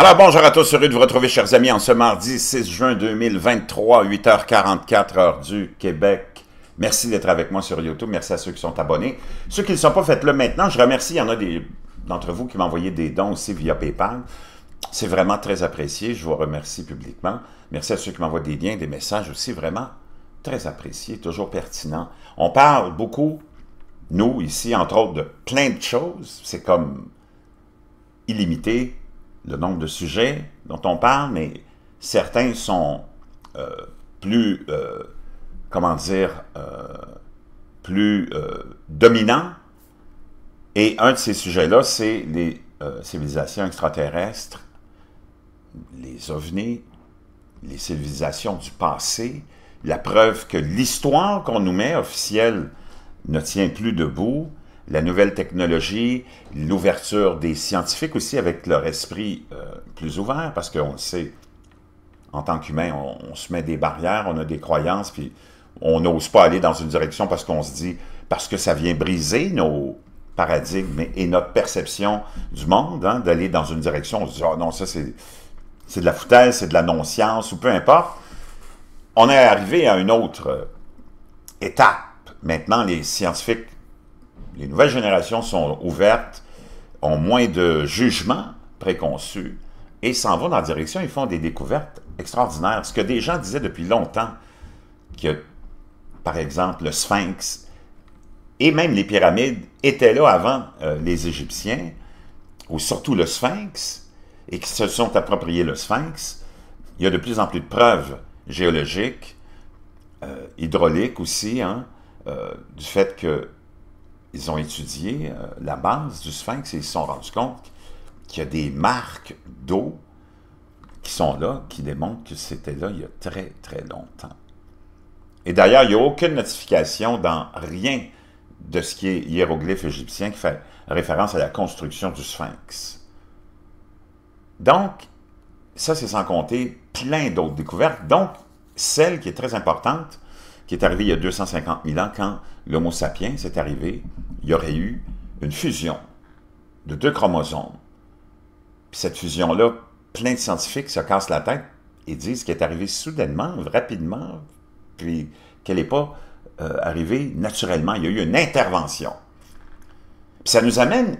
Alors bonjour à tous, heureux de vous retrouver chers amis en ce mardi 6 juin 2023, 8h44 heure du Québec. Merci d'être avec moi sur YouTube, merci à ceux qui sont abonnés. Ceux qui ne sont pas, faites-le maintenant. Je remercie, il y en a d'entre vous qui m'ont des dons aussi via PayPal. C'est vraiment très apprécié, je vous remercie publiquement. Merci à ceux qui m'envoient des liens, des messages aussi, vraiment très apprécié, toujours pertinent. On parle beaucoup, nous ici, entre autres, de plein de choses. C'est comme illimité, le nombre de sujets dont on parle, mais certains sont euh, plus, euh, comment dire, euh, plus dominants. Et un de ces sujets-là, c'est les civilisations extraterrestres, les ovnis, les civilisations du passé, la preuve que l'histoire qu'on nous met officielle ne tient plus debout, la nouvelle technologie, l'ouverture des scientifiques aussi avec leur esprit euh, plus ouvert, parce qu'on le sait, en tant qu'humain, on, se met des barrières, on a des croyances, puis on n'ose pas aller dans une direction parce qu'on se dit, parce que ça vient briser nos paradigmes et notre perception du monde, hein, d'aller dans une direction, on se dit, ah non, ça c'est, c'est de la foutaise, c'est de la non-science, ou peu importe. On est arrivé à une autre euh, étape. Maintenant, les scientifiques les nouvelles générations sont ouvertes, ont moins de jugements préconçus et s'en vont dans la direction, ils font des découvertes extraordinaires. Ce que des gens disaient depuis longtemps, que par exemple le sphinx et même les pyramides étaient là avant euh, les Égyptiens, ou surtout le sphinx, et qui se sont appropriés le sphinx. Il y a de plus en plus de preuves géologiques, euh, hydrauliques aussi, hein, euh, du fait que ils ont étudié euh, la base du sphinx et ils se sont rendus compte qu'il y a des marques d'eau qui sont là, qui démontrent que c'était là il y a très, très longtemps. Et d'ailleurs, il n'y a aucune notification dans rien de ce qui est hiéroglyphe égyptien qui fait référence à la construction du sphinx. Donc, ça, c'est sans compter plein d'autres découvertes. Donc, celle qui est très importante, qui est arrivé il y a 250 000 ans, quand l'Homo sapiens est arrivé, il y aurait eu une fusion de deux chromosomes. cette fusion-là, plein de scientifiques se cassent la tête et disent qu'elle est arrivée soudainement, rapidement, puis qu'elle n'est pas euh, arrivée naturellement. Il y a eu une intervention. Puis ça nous amène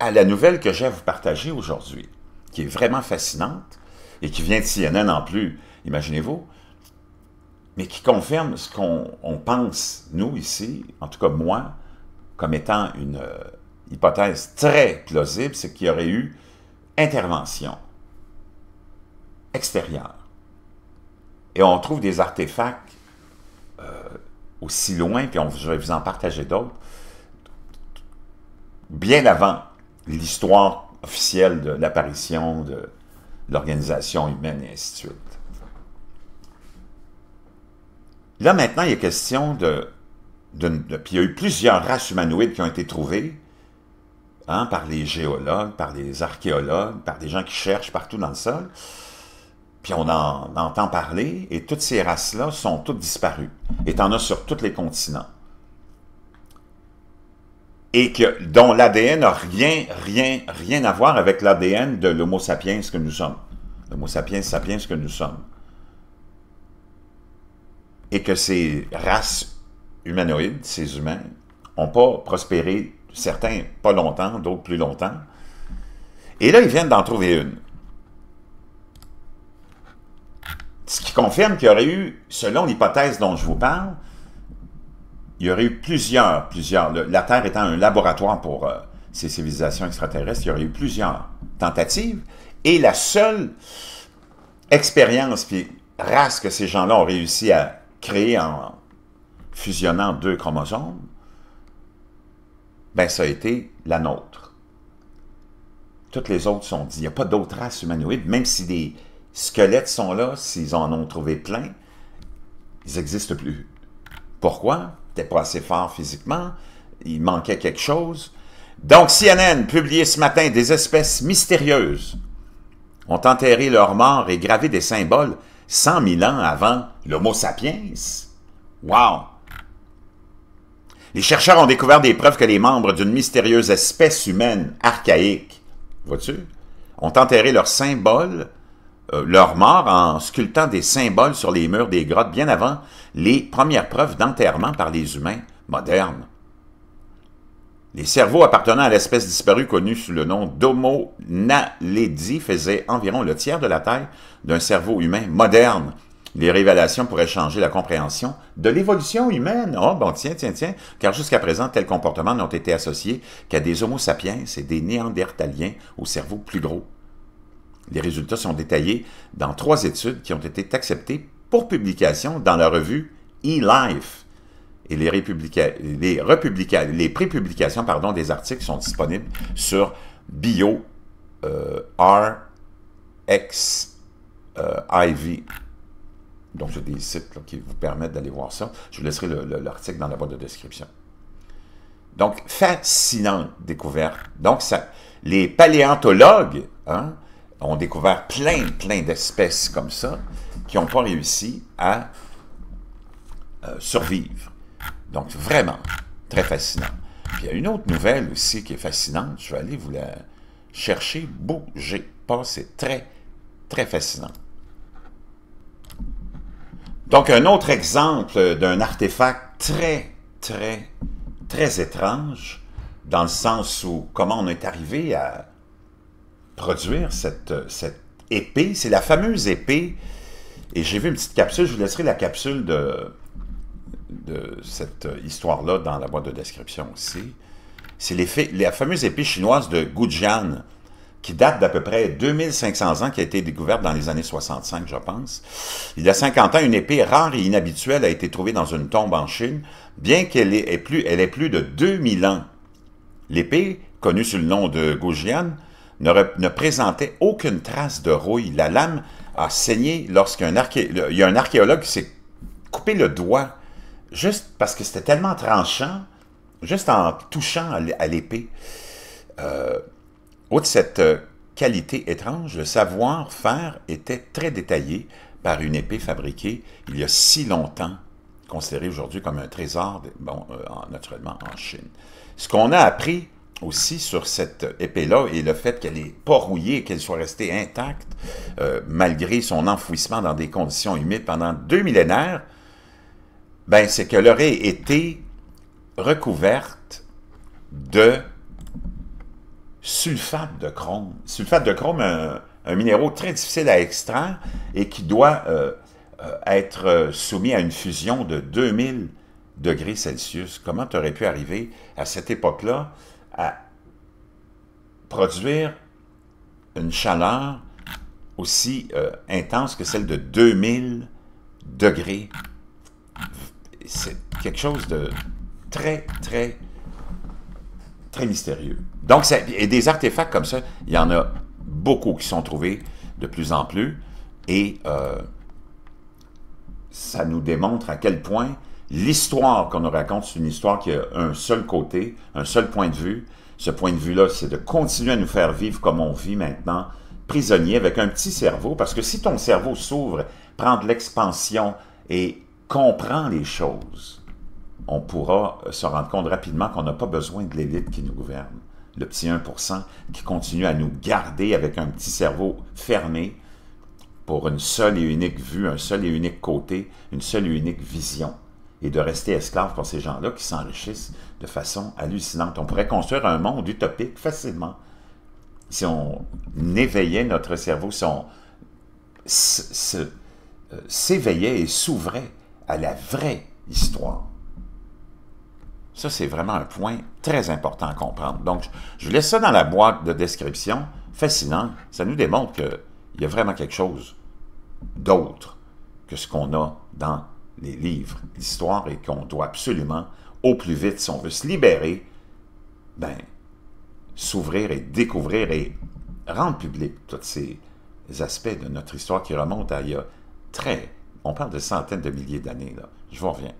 à la nouvelle que j'ai à vous partager aujourd'hui, qui est vraiment fascinante et qui vient de CNN non plus, imaginez-vous mais qui confirme ce qu'on pense, nous, ici, en tout cas moi, comme étant une euh, hypothèse très plausible, c'est qu'il y aurait eu intervention extérieure. Et on trouve des artefacts euh, aussi loin, puis on, je vais vous en partager d'autres, bien avant l'histoire officielle de l'apparition de l'organisation humaine et ainsi de Là, maintenant, il est question de... puis il y a eu plusieurs races humanoïdes qui ont été trouvées, hein, par les géologues, par les archéologues, par des gens qui cherchent partout dans le sol. Puis on en entend parler, et toutes ces races-là sont toutes disparues. Et en as sur tous les continents. Et dont l'ADN n'a rien, rien, rien à voir avec l'ADN de l'homo sapiens que nous sommes. L'homo sapiens sapiens que nous sommes que ces races humanoïdes, ces humains, n'ont pas prospéré, certains pas longtemps, d'autres plus longtemps. Et là, ils viennent d'en trouver une. Ce qui confirme qu'il y aurait eu, selon l'hypothèse dont je vous parle, il y aurait eu plusieurs, plusieurs, la Terre étant un laboratoire pour euh, ces civilisations extraterrestres, il y aurait eu plusieurs tentatives, et la seule expérience puis race que ces gens-là ont réussi à créé en fusionnant deux chromosomes, ben ça a été la nôtre. Toutes les autres sont dites. Il n'y a pas d'autres races humanoïdes, même si des squelettes sont là, s'ils en ont trouvé plein, ils n'existent plus. Pourquoi? Ils pas assez fort physiquement, il manquait quelque chose. Donc CNN publié ce matin des espèces mystérieuses ont enterré leurs morts et gravé des symboles 100 000 ans avant l'Homo sapiens. Wow! Les chercheurs ont découvert des preuves que les membres d'une mystérieuse espèce humaine archaïque, vois-tu, ont enterré leurs symboles, euh, leurs morts en sculptant des symboles sur les murs des grottes bien avant les premières preuves d'enterrement par les humains modernes. Les cerveaux appartenant à l'espèce disparue connue sous le nom d'Homo naledi faisaient environ le tiers de la taille d'un cerveau humain moderne. Les révélations pourraient changer la compréhension de l'évolution humaine. Oh, bon, tiens, tiens, tiens, car jusqu'à présent, tels comportements n'ont été associés qu'à des Homo sapiens et des Néandertaliens au cerveau plus gros. Les résultats sont détaillés dans trois études qui ont été acceptées pour publication dans la revue eLife et les, républicains, les, prépublications pardon, des articles sont disponibles sur bio euh, euh, Donc, j'ai des sites qui vous permettent d'aller voir ça. Je vous laisserai l'article dans la boîte de description. Donc, fascinante découverte. Donc, ça, les paléontologues hein, ont découvert plein, plein d'espèces comme ça qui n'ont pas réussi à euh, survivre. Donc, vraiment, très fascinant. Puis il y a une autre nouvelle aussi qui est fascinante. Je vais aller vous la chercher. Bougez pas, c'est très, très fascinant. Donc, un autre exemple d'un artefact très, très, très étrange, dans le sens où comment on est arrivé à produire cette, cette épée. C'est la fameuse épée, et j'ai vu une petite capsule, je vous laisserai la capsule de de cette histoire-là dans la boîte de description aussi, c'est la fameuse épée chinoise de Gujian, qui date d'à peu près 2500 ans, qui a été découverte dans les années 65, je pense. Il y a 50 ans, une épée rare et inhabituelle a été trouvée dans une tombe en Chine, bien qu'elle ait, plus, elle est plus de 2000 ans. L'épée, connue sous le nom de Gujian, ne, ne, présentait aucune trace de rouille. La lame a saigné lorsqu'un y a un archéologue qui s'est coupé le doigt juste parce que c'était tellement tranchant, juste en touchant à l'épée, euh, outre cette euh, qualité étrange, le savoir-faire était très détaillé par une épée fabriquée il y a si longtemps, considérée aujourd'hui comme un trésor, bon, euh, naturellement en Chine. Ce qu'on a appris aussi sur cette épée-là et le fait qu'elle n'est pas rouillée, qu'elle soit restée intacte malgré son enfouissement dans des conditions humides pendant deux millénaires, ben, c'est qu'elle aurait été recouverte de sulfate de chrome. Sulfate de chrome, un, un minéraux très difficile à extraire et qui doit euh, euh, être euh, soumis à une fusion de 2000 degrés Celsius. Comment tu aurais pu arriver à cette époque-là à produire une chaleur aussi intense que celle de 2000 degrés c'est quelque chose de très, très, très mystérieux. Donc, ça, et des artefacts comme ça, il y en a beaucoup qui sont trouvés de plus en plus, et euh, ça nous démontre à quel point l'histoire qu'on nous raconte, c'est une histoire qui a un seul côté, un seul point de vue. Ce point de vue-là, c'est de continuer à nous faire vivre comme on vit maintenant, prisonnier avec un petit cerveau, parce que si ton cerveau s'ouvre, prend de l'expansion et comprend les choses, on pourra se rendre compte rapidement qu'on n'a pas besoin de l'élite qui nous gouverne. Le petit 1% qui continue à nous garder avec un petit cerveau fermé pour une seule et unique vue, un seul et unique côté, une seule et unique vision, et de rester esclave pour ces gens-là qui s'enrichissent de façon hallucinante. On pourrait construire un monde utopique facilement si on éveillait notre cerveau, si on euh, s'éveillait et s'ouvrait à la vraie histoire. Ça, c'est vraiment un point très important à comprendre. Donc, je laisse ça dans la boîte de description. Fascinant. Ça nous démontre qu'il y a vraiment quelque chose d'autre que ce qu'on a dans les livres l'histoire et qu'on doit absolument, au plus vite, si on veut se libérer, ben, s'ouvrir et découvrir et rendre public tous ces aspects de notre histoire qui remontent à il y a très on parle de centaines de milliers d'années, là. Je vous reviens.